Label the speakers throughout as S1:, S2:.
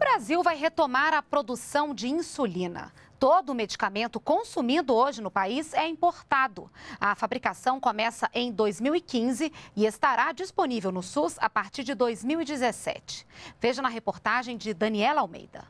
S1: Brasil vai retomar a produção de insulina. Todo o medicamento consumido hoje no país é importado. A fabricação começa em 2015 e estará disponível no SUS a partir de 2017. Veja na reportagem de Daniela Almeida.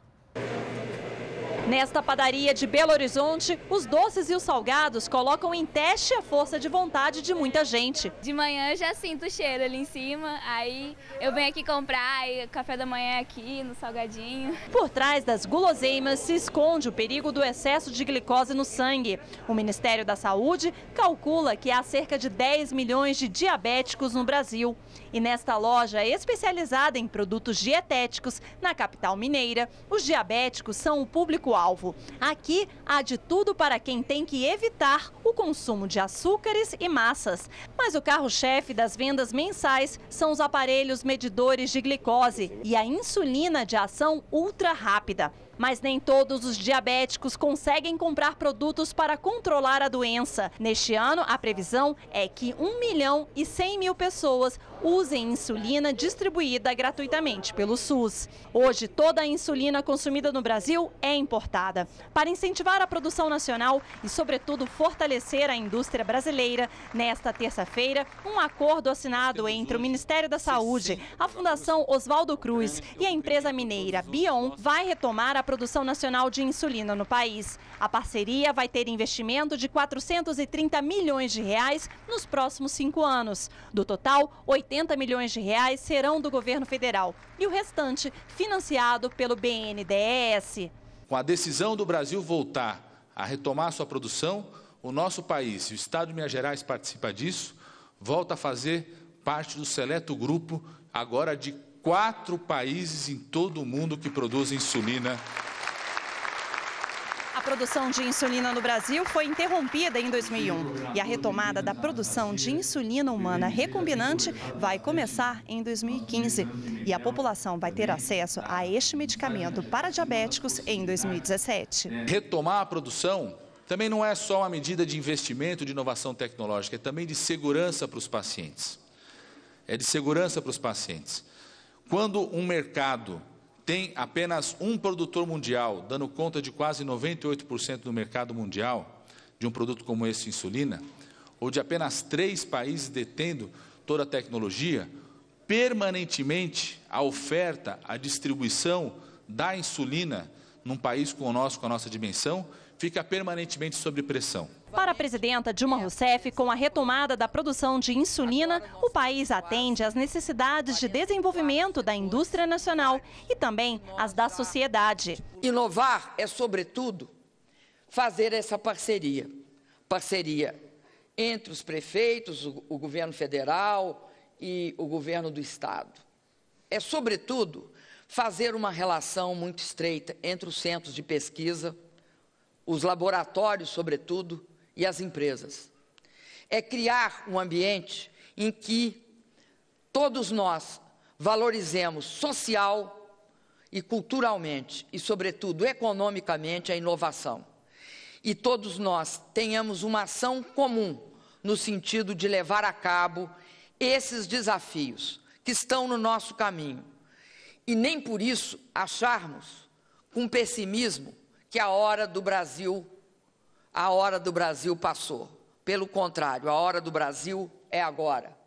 S1: Nesta padaria de Belo Horizonte, os doces e os salgados colocam em teste a força de vontade de muita gente. De manhã eu já sinto o cheiro ali em cima, aí eu venho aqui comprar, e café da manhã é aqui no salgadinho. Por trás das guloseimas se esconde o perigo do excesso de glicose no sangue. O Ministério da Saúde calcula que há cerca de 10 milhões de diabéticos no Brasil. E nesta loja especializada em produtos dietéticos, na capital mineira, os diabéticos são o público público-alvo. Aqui há de tudo para quem tem que evitar o consumo de açúcares e massas. Mas o carro-chefe das vendas mensais são os aparelhos medidores de glicose e a insulina de ação ultra rápida mas nem todos os diabéticos conseguem comprar produtos para controlar a doença. Neste ano, a previsão é que 1 milhão e 100 mil pessoas usem insulina distribuída gratuitamente pelo SUS. Hoje, toda a insulina consumida no Brasil é importada. Para incentivar a produção nacional e, sobretudo, fortalecer a indústria brasileira, nesta terça-feira, um acordo assinado entre o Ministério da Saúde, a Fundação Oswaldo Cruz e a empresa mineira Bion vai retomar a produção nacional de insulina no país. A parceria vai ter investimento de 430 milhões de reais nos próximos cinco anos. Do total, 80 milhões de reais serão do governo federal e o restante financiado pelo BNDES.
S2: Com a decisão do Brasil voltar a retomar sua produção, o nosso país, o Estado de Minas Gerais participa disso, volta a fazer parte do seleto grupo agora de quatro países em todo o mundo que produzem insulina
S1: a produção de insulina no Brasil foi interrompida em 2001 e a retomada da produção de insulina humana recombinante vai começar em 2015. E a população vai ter acesso a este medicamento para diabéticos em 2017.
S2: Retomar a produção também não é só uma medida de investimento de inovação tecnológica, é também de segurança para os pacientes. É de segurança para os pacientes. Quando um mercado tem apenas um produtor mundial, dando conta de quase 98% do mercado mundial de um produto como esse, insulina, ou de apenas três países detendo toda a tecnologia, permanentemente a oferta, a distribuição da insulina num país como o nosso, com a nossa dimensão, fica permanentemente sob pressão.
S1: Para a presidenta Dilma Rousseff, com a retomada da produção de insulina, o país atende às necessidades de desenvolvimento da indústria nacional e também
S3: as da sociedade. Inovar é, sobretudo, fazer essa parceria. Parceria entre os prefeitos, o governo federal e o governo do estado. É, sobretudo, fazer uma relação muito estreita entre os centros de pesquisa os laboratórios, sobretudo, e as empresas. É criar um ambiente em que todos nós valorizemos social e culturalmente e, sobretudo, economicamente a inovação. E todos nós tenhamos uma ação comum no sentido de levar a cabo esses desafios que estão no nosso caminho. E nem por isso acharmos, com pessimismo, que a hora do Brasil, a hora do Brasil passou. Pelo contrário, a hora do Brasil é agora.